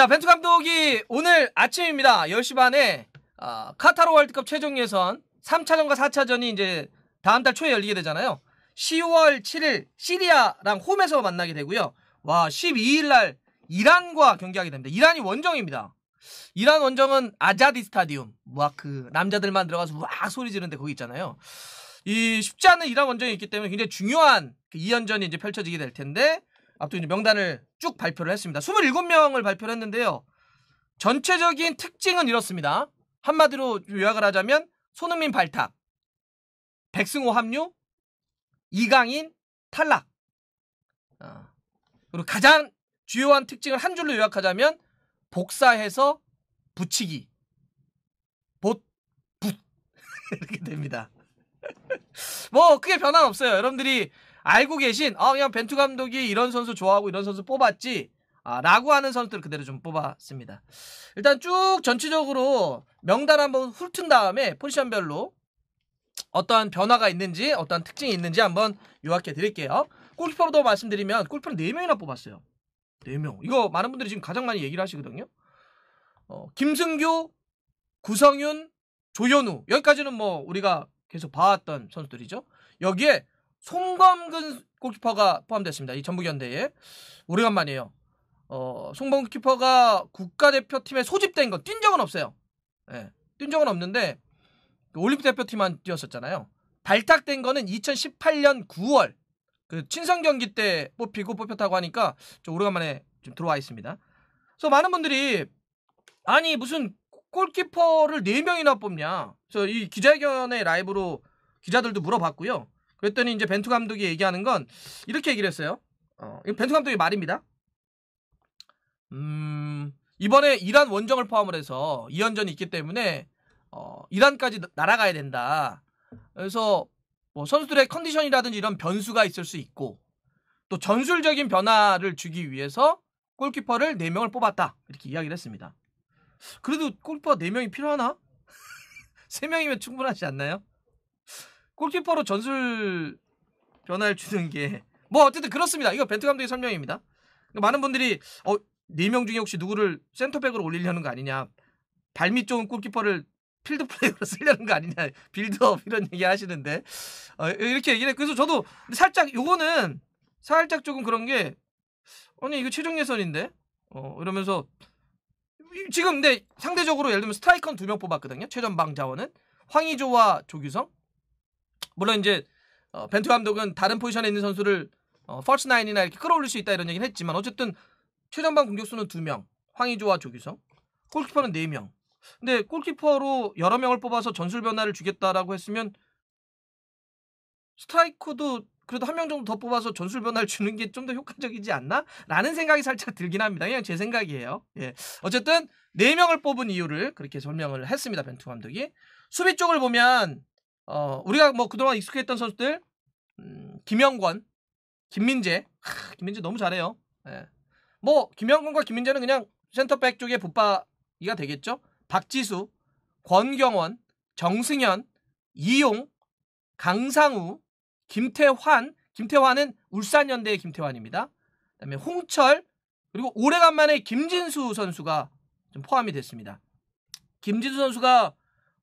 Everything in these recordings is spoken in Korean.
자, 벤투 감독이 오늘 아침입니다. 10시 반에 어, 아, 카타로 월드컵 최종 예선 3차전과 4차전이 이제 다음 달 초에 열리게 되잖아요. 10월 7일 시리아랑 홈에서 만나게 되고요. 와, 12일 날 이란과 경기하게 됩니다. 이란이 원정입니다. 이란 원정은 아자디 스타디움. 막그 남자들만 들어가서 와 소리 지르는데 거기 있잖아요. 이 쉽지 않은 이란 원정이 있기 때문에 굉장히 중요한 그 2연전이 이제 펼쳐지게 될 텐데 앞으로 이제 명단을 쭉 발표를 했습니다. 27명을 발표를 했는데요. 전체적인 특징은 이렇습니다. 한마디로 요약을 하자면 손흥민 발탁, 백승호 합류, 이강인 탈락. 아, 그리고 가장 주요한 특징을 한 줄로 요약하자면 복사해서 붙이기. 봇, 붓. 이렇게 됩니다. 뭐 크게 변화는 없어요. 여러분들이 알고 계신 아 어, 그냥 벤투 감독이 이런 선수 좋아하고 이런 선수 뽑았지 아, 라고 하는 선수들 그대로 좀 뽑았습니다. 일단 쭉 전체적으로 명단 한번 훑은 다음에 포지션별로 어떠한 변화가 있는지 어떠한 특징이 있는지 한번 요약해 드릴게요. 골키퍼로도 말씀드리면 골키퍼는 4명이나 뽑았어요. 4명. 이거 많은 분들이 지금 가장 많이 얘기를 하시거든요. 어, 김승규, 구성윤, 조현우 여기까지는 뭐 우리가 계속 봐왔던 선수들이죠. 여기에 송범근 골키퍼가 포함됐습니다. 이전북연대에 오래간만이에요. 어, 송범근 키퍼가 국가대표팀에 소집된 건뛴 적은 없어요. 예, 뛴 적은 없는데 그 올림픽 대표팀만 뛰었었잖아요. 발탁된 거는 2018년 9월 그 친선 경기 때 뽑히고 뽑혔다고 하니까 좀 오래간만에 좀 들어와 있습니다. 그래서 많은 분들이 아니 무슨 골키퍼를 4명이나 뽑냐. 그래서 이 기자회견의 라이브로 기자들도 물어봤고요. 그랬더니 이제 벤투 감독이 얘기하는 건 이렇게 얘기를 했어요. 어, 벤투 감독의 말입니다. 음, 이번에 이란 원정을 포함을 해서 2연전이 있기 때문에 어, 이란까지 날아가야 된다. 그래서 뭐 선수들의 컨디션이라든지 이런 변수가 있을 수 있고 또 전술적인 변화를 주기 위해서 골키퍼를 4명을 뽑았다. 이렇게 이야기를 했습니다. 그래도 골키퍼 4명이 필요하나? 3명이면 충분하지 않나요? 골키퍼로 전술 변화를 주는 게 뭐 어쨌든 그렇습니다. 이거 벤트 감독의 설명입니다. 그러니까 많은 분들이 어, 4명 중에 혹시 누구를 센터백으로 올리려는 거 아니냐 발밑 좋은 골키퍼를 필드 플레이어로 쓰려는 거 아니냐 빌드업 이런 얘기 하시는데 어, 이렇게 얘기를 그래서 저도 살짝 요거는 살짝 조금 그런 게 아니 이거 최종 예선인데 어 이러면서 지금 근데 상대적으로 예를 들면 스트라이커는 두명 뽑았거든요 최전방 자원은 황의조와 조규성 물론 이제 어, 벤투 감독은 다른 포지션에 있는 선수를 어, 퍼스 나인이나 이렇게 끌어올릴 수 있다 이런 얘기는 했지만 어쨌든 최전방 공격수는 2명 황의조와 조규성 골키퍼는 4명 근데 골키퍼로 여러 명을 뽑아서 전술 변화를 주겠다라고 했으면 스트라이커도 그래도 한 명 정도 더 뽑아서 전술 변화를 주는 게 좀 더 효과적이지 않나? 라는 생각이 살짝 들긴 합니다. 그냥 제 생각이에요. 예. 어쨌든 4명을 뽑은 이유를 그렇게 설명을 했습니다. 벤투 감독이. 수비 쪽을 보면 어, 우리가 뭐 그동안 익숙했던 선수들 음, 김영권, 김민재, 하, 김민재 너무 잘해요. 예. 뭐 김영권과 김민재는 그냥 센터백 쪽에 붙박이가 되겠죠. 박지수, 권경원, 정승현, 이용, 강상우, 김태환, 김태환은 울산연대의 김태환입니다. 그다음에 홍철 그리고 오래간만에 김진수 선수가 좀 포함이 됐습니다. 김진수 선수가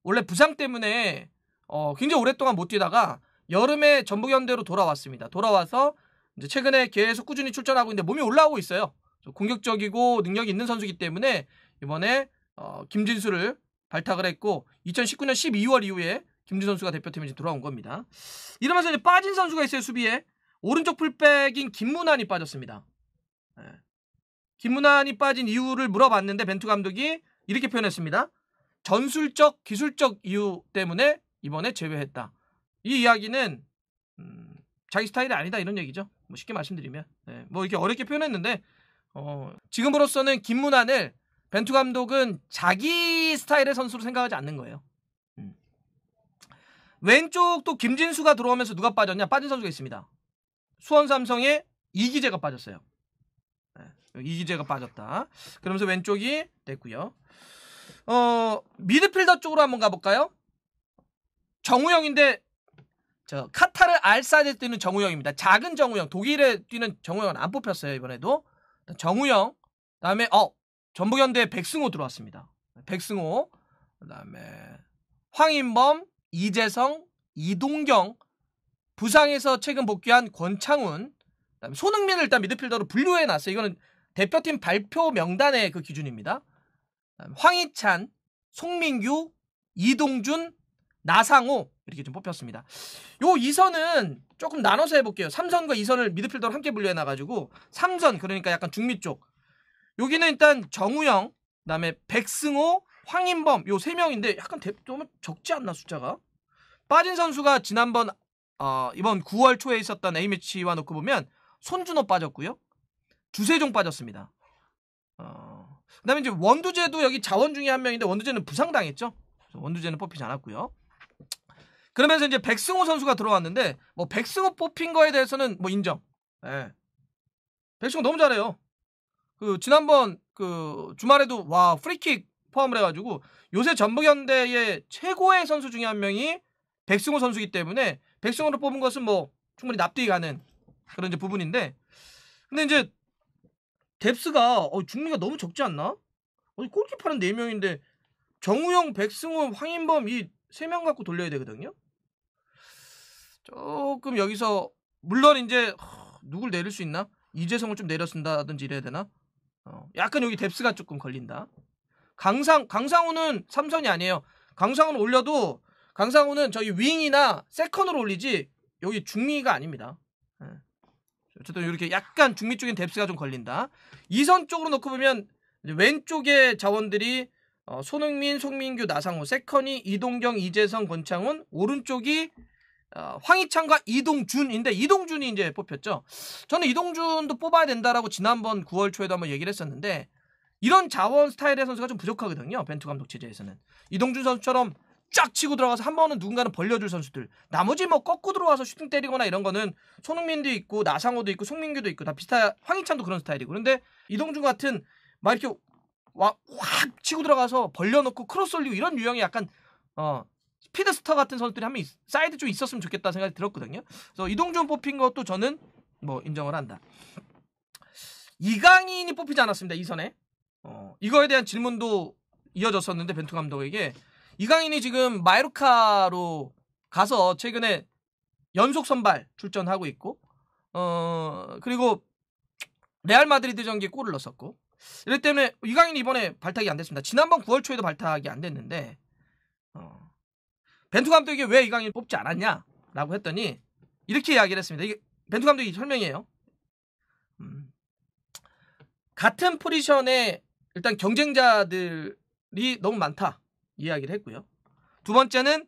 원래 부상 때문에 어, 굉장히 오랫동안 못 뛰다가 여름에 전북현대로 돌아왔습니다. 돌아와서 이제 최근에 계속 꾸준히 출전하고 있는데 몸이 올라오고 있어요. 공격적이고 능력이 있는 선수이기 때문에 이번에 어, 김진수를 발탁을 했고 2019년 12월 이후에 김진 선수가 대표팀에 돌아온 겁니다. 이러면서 이제 빠진 선수가 있어요 수비에 오른쪽 풀백인 김문환이 빠졌습니다. 네. 김문환이 빠진 이유를 물어봤는데 벤투 감독이 이렇게 표현했습니다. 전술적 기술적 이유 때문에 이번에 제외했다. 이 이야기는 음, 자기 스타일이 아니다 이런 얘기죠. 뭐 쉽게 말씀드리면 네, 뭐 이렇게 어렵게 표현했는데 어, 지금으로서는 김문환을 벤투 감독은 자기 스타일의 선수로 생각하지 않는 거예요. 음. 왼쪽 또 김진수가 들어오면서 누가 빠졌냐? 빠진 선수가 있습니다. 수원 삼성의 이기재가 빠졌어요. 네, 이기재가 빠졌다. 그러면서 왼쪽이 됐고요. 어 미드필더 쪽으로 한번 가볼까요? 정우영인데 저 카타르 알사드 뛰는 정우영입니다. 작은 정우영, 독일에 뛰는 정우영은 안 뽑혔어요 이번에도. 정우영, 다음에어 전북현대 백승호 들어왔습니다. 백승호, 그다음에 황인범, 이재성, 이동경, 부상에서 최근 복귀한 권창훈, 그다음에 손흥민을 일단 미드필더로 분류해 놨어요. 이거는 대표팀 발표 명단의 그 기준입니다. 황희찬, 송민규, 이동준, 나상호 이렇게 좀 뽑혔습니다. 요 2선은 조금 나눠서 해볼게요. 3선과 2선을 미드필더로 함께 분류해놔가지고 3선 그러니까 약간 중미 쪽 여기는 일단 정우영 그다음에 백승호 황인범 요 세 명인데 약간 대, 좀 적지 않나 숫자가 빠진 선수가 지난번 어, 이번 9월 초에 있었던 A매치와 놓고 보면 손준호 빠졌고요. 주세종 빠졌습니다. 어, 그다음에 이제 원두재도 여기 자원 중에 한 명인데 원두재는 부상당했죠. 원두재는 뽑히지 않았고요. 그러면서 이제 백승호 선수가 들어왔는데 뭐 백승호 뽑힌 거에 대해서는 뭐 인정. 예. 백승호 너무 잘해요. 그 지난번 그 주말에도 와 프리킥 포함을 해가지고 요새 전북현대의 최고의 선수 중에 한 명이 백승호 선수이기 때문에 백승호를 뽑은 것은 뭐 충분히 납득이 가는 그런 이제 부분인데 근데 이제 뎁스가 어, 중리가 너무 적지 않나? 어, 골키퍼는 4명인데 정우영, 백승호, 황인범 이 3명 갖고 돌려야 되거든요. 조금 여기서 물론 이제 누굴 내릴 수 있나? 이재성을 좀내려쓴다든지 이래야 되나? 어, 약간 여기 뎁스가 조금 걸린다. 강상 강상우는 삼선이 아니에요. 강상우는 올려도 강상우는 저기 윙이나 세컨으로 올리지 여기 중미가 아닙니다. 네. 어쨌든 이렇게 약간 중미 쪽인 뎁스가 좀 걸린다. 이선 쪽으로 놓고 보면 왼쪽에 자원들이 어, 손흥민, 송민규, 나상우 세컨이 이동경, 이재성, 권창훈, 오른쪽이 어, 황희찬과 이동준인데 이동준이 이제 뽑혔죠. 저는 이동준도 뽑아야 된다라고 지난번 9월 초에도 한번 얘기를 했었는데 이런 자원 스타일의 선수가 좀 부족하거든요. 벤투 감독 체제에서는 이동준 선수처럼 쫙 치고 들어가서 한 번은 누군가는 벌려줄 선수들. 나머지 뭐 꺾고 들어와서 슈팅 때리거나 이런 거는 손흥민도 있고 나상호도 있고 송민규도 있고 다 비슷한 황희찬도 그런 스타일이고 그런데 이동준 같은 막 이렇게 와, 확 치고 들어가서 벌려놓고 크로스 올리고 이런 유형이 약간 어 피드스타 같은 선수들이 한명 사이드 좀 있었으면 좋겠다 생각이 들었거든요. 그래서 이동준 뽑힌 것도 저는 뭐 인정을 한다. 이강인이 뽑히지 않았습니다. 이선에 어, 이거에 대한 질문도 이어졌었는데 벤투 감독에게 이강인이 지금 마이로카로 가서 최근에 연속 선발 출전하고 있고 어 그리고 레알 마드리드 전기에 골을 넣었었고 이랬 때문에 이강인이 이번에 발탁이 안 됐습니다. 지난번 9월 초에도 발탁이 안 됐는데 어, 벤투 감독이 왜 이강인 을 뽑지 않았냐라고 했더니 이렇게 이야기를 했습니다. 이게 벤투 감독이 설명이에요. 음, 같은 포지션에 일단 경쟁자들이 너무 많다 이야기를 했고요. 두 번째는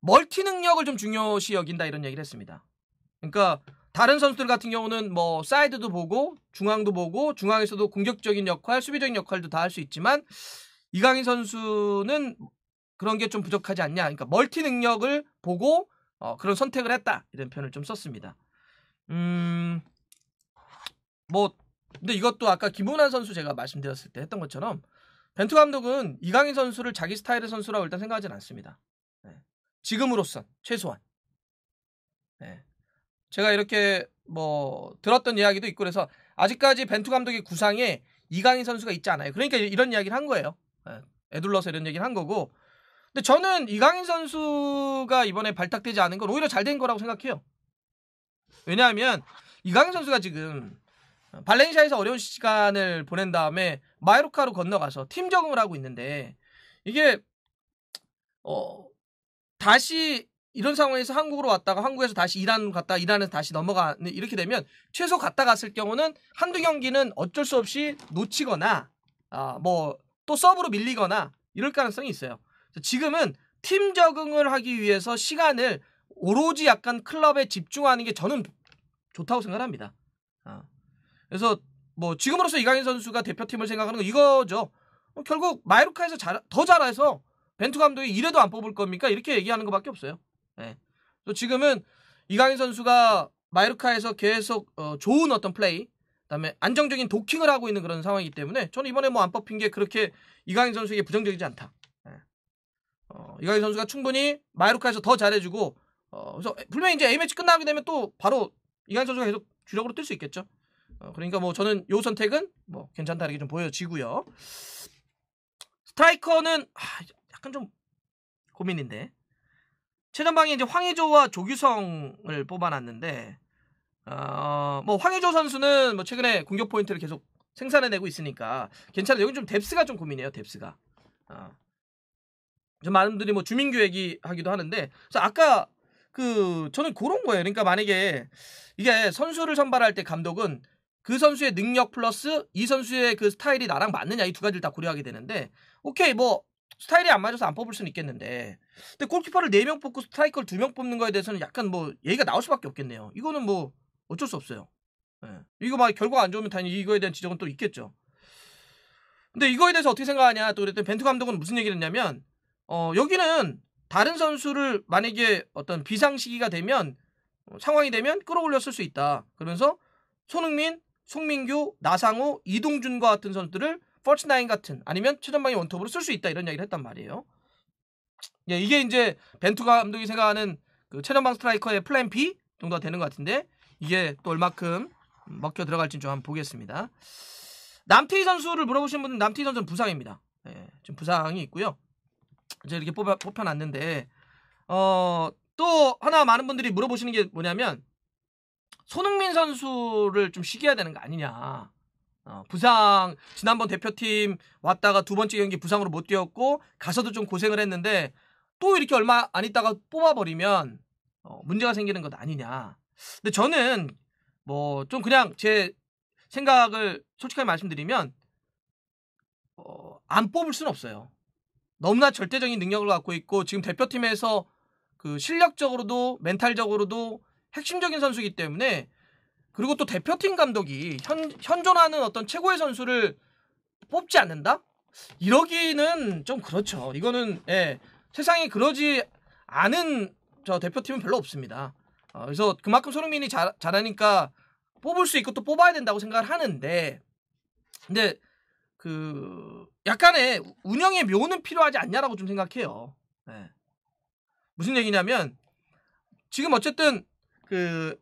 멀티 능력을 좀 중요시 여긴다 이런 얘기를 했습니다. 그러니까 다른 선수들 같은 경우는 뭐 사이드도 보고 중앙도 보고 중앙에서도 공격적인 역할, 수비적인 역할도 다 할 수 있지만 이강인 선수는 그런 게 좀 부족하지 않냐. 그러니까 멀티 능력을 보고 어, 그런 선택을 했다. 이런 표현을 좀 썼습니다. 음, 뭐, 근데 이것도 아까 김문환 선수 제가 말씀드렸을 때 했던 것처럼 벤투 감독은 이강인 선수를 자기 스타일의 선수라고 일단 생각하진 않습니다. 네. 지금으로선 최소한. 네. 제가 이렇게 뭐 들었던 이야기도 있고 그래서 아직까지 벤투 감독의 구상에 이강인 선수가 있지 않아요. 그러니까 이런 이야기를 한 거예요. 네. 애둘러서 이런 얘기를 한 거고 근데 저는 이강인 선수가 이번에 발탁되지 않은 건 오히려 잘 된 거라고 생각해요. 왜냐하면 이강인 선수가 지금 발렌시아에서 어려운 시간을 보낸 다음에 마이로카로 건너가서 팀 적응을 하고 있는데 이게 어 다시 이런 상황에서 한국으로 왔다가 한국에서 다시 이란 갔다 이란에서 다시 넘어가 이렇게 되면 최소 갔다 갔을 경우는 한두 경기는 어쩔 수 없이 놓치거나 아 뭐 또 서브로 밀리거나 이럴 가능성이 있어요. 지금은 팀 적응을 하기 위해서 시간을 오로지 약간 클럽에 집중하는 게 저는 좋다고 생각합니다. 아, 그래서 뭐 지금으로서 이강인 선수가 대표팀을 생각하는 건 이거죠. 어, 결국 마이루카에서 잘, 더 잘해서 벤투 감독이 이래도 안 뽑을 겁니까? 이렇게 얘기하는 것밖에 없어요. 예. 지금은 이강인 선수가 마이루카에서 계속 어, 좋은 어떤 플레이, 그다음에 안정적인 도킹을 하고 있는 그런 상황이기 때문에 저는 이번에 뭐 안 뽑힌 게 그렇게 이강인 선수에게 부정적이지 않다. 어, 이강인 선수가 충분히 마이루카에서 더 잘해주고 어, 그래서 분명히 이제 A매치 끝나게 되면 또 바로 이강인 선수가 계속 주력으로 뛸 수 있겠죠. 어, 그러니까 뭐 저는 요 선택은 뭐 괜찮다 이렇게 좀 보여지고요. 스트라이커는 아, 약간 좀 고민인데 최전방에 이제 황의조와 조규성을 뽑아놨는데 어, 뭐 황의조 선수는 뭐 최근에 공격 포인트를 계속 생산해내고 있으니까 괜찮아요. 여기 좀 뎁스가 좀 고민이에요. 뎁스가 어, 많은 분들이 뭐 주민교 얘이하기도 하는데 그래서 아까 그 저는 그런 거예요. 그러니까 만약에 이게 선수를 선발할 때 감독은 그 선수의 능력 플러스 이 선수의 그 스타일이 나랑 맞느냐 이 두 가지를 다 고려하게 되는데 오케이 뭐 스타일이 안 맞아서 안 뽑을 수는 있겠는데 근데 골키퍼를 4명 뽑고 스트라이커를 2명 뽑는 거에 대해서는 약간 뭐 얘기가 나올 수밖에 없겠네요. 이거는 뭐 어쩔 수 없어요. 네. 이거 막 결과 안 좋으면 당연히 이거에 대한 지적은 또 있겠죠. 근데 이거에 대해서 어떻게 생각하냐 또 그랬더니 벤투 감독은 무슨 얘기를 했냐면 어, 여기는 다른 선수를 만약에 어떤 비상 시기가 되면 어, 상황이 되면 끌어올렸을 수 있다. 그러면서 손흥민, 송민규, 나상우 이동준과 같은 선수들을 퍼츠나인 같은 아니면 최전방의 원톱으로 쓸 수 있다 이런 이야기를 했단 말이에요. 예, 이게 이제 벤투 감독이 생각하는 그 최전방 스트라이커의 플랜 B 정도가 되는 것 같은데 이게 또 얼마큼 먹혀 들어갈지 좀 한번 보겠습니다. 남태희 선수를 물어보신 분은 남태희 선수는 부상입니다. 예, 지금 부상이 있고요. 이제 이렇게 뽑아, 뽑혀놨는데 어, 또 하나 많은 분들이 물어보시는 게 뭐냐면 손흥민 선수를 좀 쉬게 해야 되는 거 아니냐. 어, 부상 지난번 대표팀 왔다가 두 번째 경기 부상으로 못 뛰었고 가서도 좀 고생을 했는데 또 이렇게 얼마 안 있다가 뽑아버리면 어, 문제가 생기는 것 아니냐. 근데 저는 뭐 좀 그냥 제 생각을 솔직하게 말씀드리면 어, 안 뽑을 수는 없어요. 너무나 절대적인 능력을 갖고 있고 지금 대표팀에서 그 실력적으로도 멘탈적으로도 핵심적인 선수이기 때문에 그리고 또 대표팀 감독이 현, 현존하는 어떤 최고의 선수를 뽑지 않는다? 이러기는 좀 그렇죠. 이거는 예, 세상에 그러지 않은 저 대표팀은 별로 없습니다. 어, 그래서 그만큼 손흥민이 잘, 잘하니까 뽑을 수 있고 또 뽑아야 된다고 생각을 하는데 근데 그 약간의 운영의 묘는 필요하지 않냐라고 좀 생각해요. 네. 무슨 얘기냐면 지금 어쨌든 그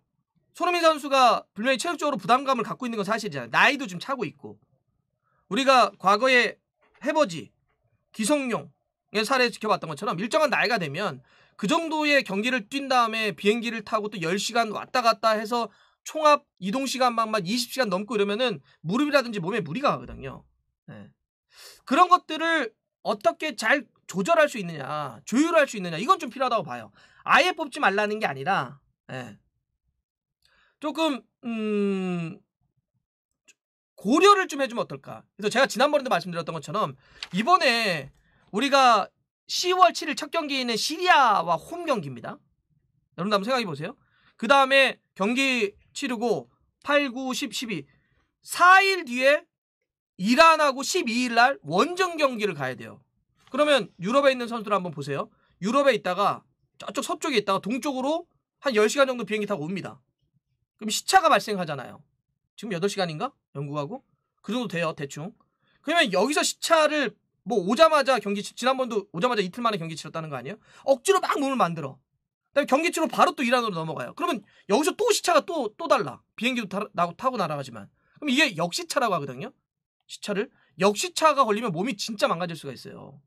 손흥민 선수가 분명히 체력적으로 부담감을 갖고 있는 건 사실이잖아요. 나이도 좀 차고 있고 우리가 과거에 해버지 기성용의 사례 지켜봤던 것처럼 일정한 나이가 되면 그 정도의 경기를 뛴 다음에 비행기를 타고 또 10시간 왔다 갔다 해서 총합 이동 시간만 20시간 넘고 이러면은 무릎이라든지 몸에 무리가 가거든요. 네. 그런 것들을 어떻게 잘 조절할 수 있느냐, 조율할 수 있느냐 이건 좀 필요하다고 봐요. 아예 뽑지 말라는 게 아니라 네. 조금 음, 고려를 좀 해주면 어떨까. 그래서 제가 지난번에도 말씀드렸던 것처럼 이번에 우리가 10월 7일 첫 경기는 시리아와 홈 경기입니다. 여러분 들 한번 생각해 보세요. 그 다음에 경기 치르고 8, 9, 10, 12 4일 뒤에 이란하고 12일 날 원정 경기를 가야 돼요. 그러면 유럽에 있는 선수들 한번 보세요. 유럽에 있다가 저쪽 서쪽에 있다가 동쪽으로 한 10시간 정도 비행기 타고 옵니다. 그럼 시차가 발생하잖아요. 지금 8시간인가? 영국하고? 그 정도 돼요, 대충. 그러면 여기서 시차를 뭐 오자마자 경기 지난번도 오자마자 이틀 만에 경기 치렀다는 거 아니에요? 억지로 막 몸을 만들어. 그다음에 경기 치러 바로 또 이란으로 넘어가요. 그러면 여기서 또 시차가 또 또 달라. 비행기도 타, 고 타고 날아가지만. 그럼 이게 역시차라고 하거든요. 시차를 역시차가 걸리면 몸이 진짜 망가질 수가 있어요.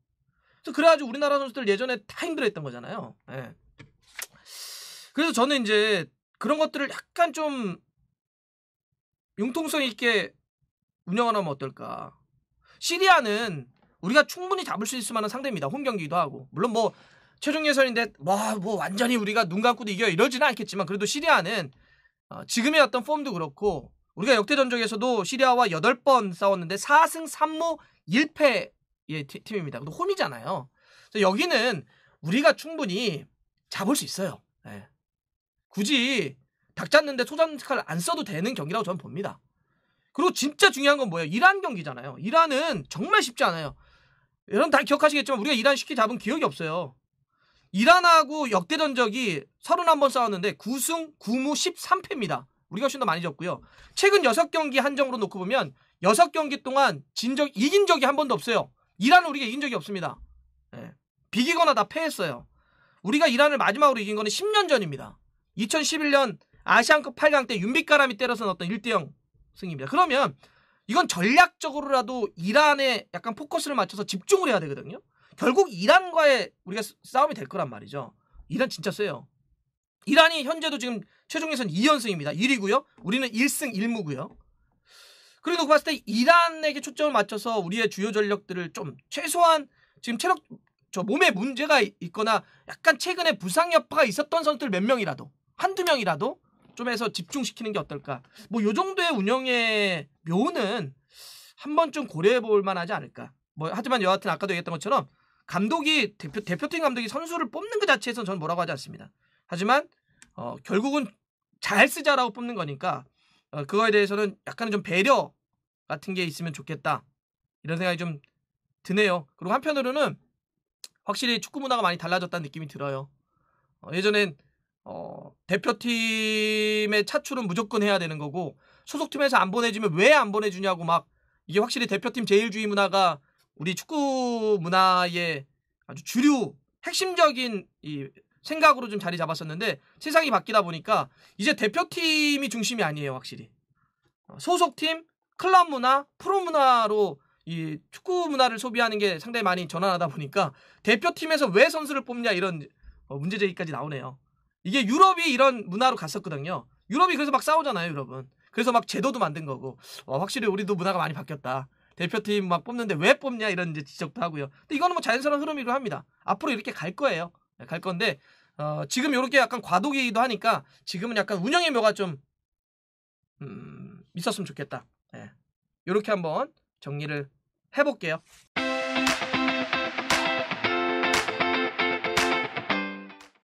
그래서 그래가지고 우리나라 선수들 예전에 다 힘들어했던 거잖아요. 예. 그래서 저는 이제 그런 것들을 약간 좀 융통성 있게 운영하면 어떨까. 시리아는 우리가 충분히 잡을 수 있을 만한 상대입니다. 홈 경기도 하고. 물론 뭐 최종 예선인데 와뭐 완전히 우리가 눈 감고도 이겨 이러지는 않겠지만 그래도 시리아는 어, 지금의 어떤 폼도 그렇고 우리가 역대 전적에서도 시리아와 8번 싸웠는데 4승 3무 1패의 티, 팀입니다. 근 홈이잖아요. 여기는 우리가 충분히 잡을 수 있어요. 네. 굳이 닭 잡는데 소장칼 안 써도 되는 경기라고 저는 봅니다. 그리고 진짜 중요한 건 뭐예요? 이란 경기잖아요. 이란은 정말 쉽지 않아요. 여러분 다 기억하시겠지만 우리가 이란 쉽게 잡은 기억이 없어요. 이란하고 역대 전적이 31번 싸웠는데 9승 9무 13패입니다. 우리가 훨씬 더 많이 졌고요. 최근 6경기 한정으로 놓고 보면 6경기 동안 진적 이긴 적이 한 번도 없어요. 이란은 우리가 이긴 적이 없습니다. 예. 비기거나 다 패했어요. 우리가 이란을 마지막으로 이긴 거는 10년 전입니다. 2011년 아시안컵 8강 때 윤빛가람이 때려서 넣었던 1대0 승입니다. 그러면 이건 전략적으로라도 이란에 약간 포커스를 맞춰서 집중을 해야 되거든요. 결국 이란과의 우리가 싸움이 될 거란 말이죠. 이란 진짜 세요. 이란이 현재도 지금 최종 예선 2연승입니다. 1위고요. 우리는 1승 1무고요. 그래 놓고 그 봤을 때 이란에게 초점을 맞춰서 우리의 주요 전력들을 좀 최소한 지금 체력 저 몸에 문제가 있거나 약간 최근에 부상 여파가 있었던 선수들 몇 명이라도 한두 명이라도 좀 해서 집중시키는 게 어떨까? 뭐요 정도의 운영의 묘는 한 번쯤 고려해 볼 만하지 않을까? 뭐 하지만 여하튼 아까도 얘기했던 것처럼 감독이 대표 대표팀 감독이 선수를 뽑는 그 자체에서는 저는 뭐라고 하지 않습니다. 하지만 어, 결국은 잘 쓰자라고 뽑는 거니까 어, 그거에 대해서는 약간 좀 배려 같은 게 있으면 좋겠다 이런 생각이 좀 드네요. 그리고 한편으로는 확실히 축구 문화가 많이 달라졌다는 느낌이 들어요. 어, 예전엔 어, 대표팀의 차출은 무조건 해야 되는 거고 소속팀에서 안 보내주면 왜 안 보내주냐고 막 이게 확실히 대표팀 제일주의 문화가 우리 축구 문화의 아주 주류 핵심적인 이 생각으로 좀 자리 잡았었는데 세상이 바뀌다 보니까 이제 대표팀이 중심이 아니에요 확실히 어, 소속팀 클럽 문화 프로 문화로 이 축구 문화를 소비하는 게 상당히 많이 전환하다 보니까 대표팀에서 왜 선수를 뽑냐 이런 어, 문제 제기까지 나오네요 이게 유럽이 이런 문화로 갔었거든요 유럽이 그래서 막 싸우잖아요 여러분 그래서 막 제도도 만든 거고 와, 어, 확실히 우리도 문화가 많이 바뀌었다 대표팀 막 뽑는데 왜 뽑냐 이런 이제 지적도 하고요 근데 이거는 뭐 자연스러운 흐름이기도 합니다 앞으로 이렇게 갈 거예요 네, 갈 건데 어, 지금 이렇게 약간 과도기도 이기 하니까 지금은 약간 운영의 묘가 좀 음, 있었으면 좋겠다. 이렇게 예. 한번 정리를 해볼게요.